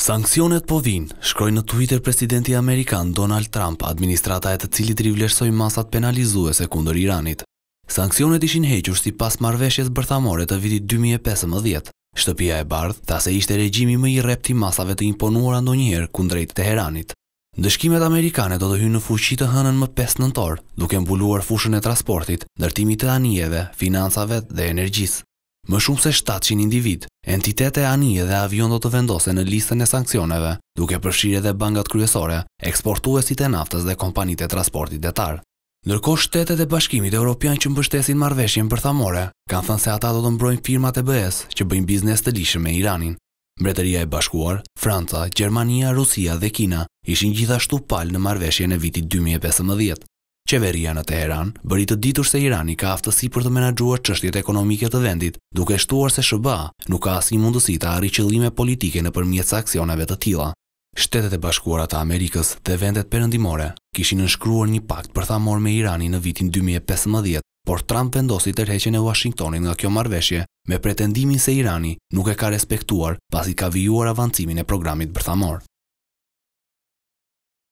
Sankcionet po vinë, shkroj në Twitter presidenti Amerikan Donald Trump, administrata e të cilit rivleshsoj masat penalizuese kundër Iranit. Sankcionet ishin hequr si pas marveshjes bërthamore të vitit 2015. Shtëpia e bardhë, ta se ishte regjimi më i repti masave të imponuara ndonjëherë njëherë kundrejt të Heranit. Ndëshkimet Amerikane do të hynë në fuqi të hënën më 5 nëntor, duke mbuluar fushën e transportit, nërtimit të anijeve, finansave dhe energjisë. Më shumë se 700 individ, entitete anije dhe avion do të vendose në listën e sankcioneve, duke përshirë edhe bangat kryesore, eksportuesit e naftës dhe kompanit e transportit detar. Nërko shtetet e bashkimit e Europian që mbështesin marveshjen për thamore, kanë thënë se ata do të mbrojnë firmat e bëhes që bëjnë biznes të lishëm me Iranin. Mbretëria e bashkuar, Franca, Gjermania, Rusia dhe Kina ishin gjithashtu palë në marveshjen e vitit 2015. Qeveria në Teheran bëri të ditur se Irani ka aftësi për të menaxhuar çështjet ekonomike të vendit, duke shtuar se SHBA nuk ka asnjë mundësi të arrijë qëllime politike nëpërmjet aksioneve të tilla. Shtetet e Bashkuara të Amerikës dhe vendet perëndimore kishin nënshkruar një pakt për me Iranin në vitin 2015, por Trump vendosi tërheqjen e Washingtonit nga kjo marrëveshje me pretendimin se Irani nuk e ka respektuar pasi ka vijuar avancimin e programit bërthamor.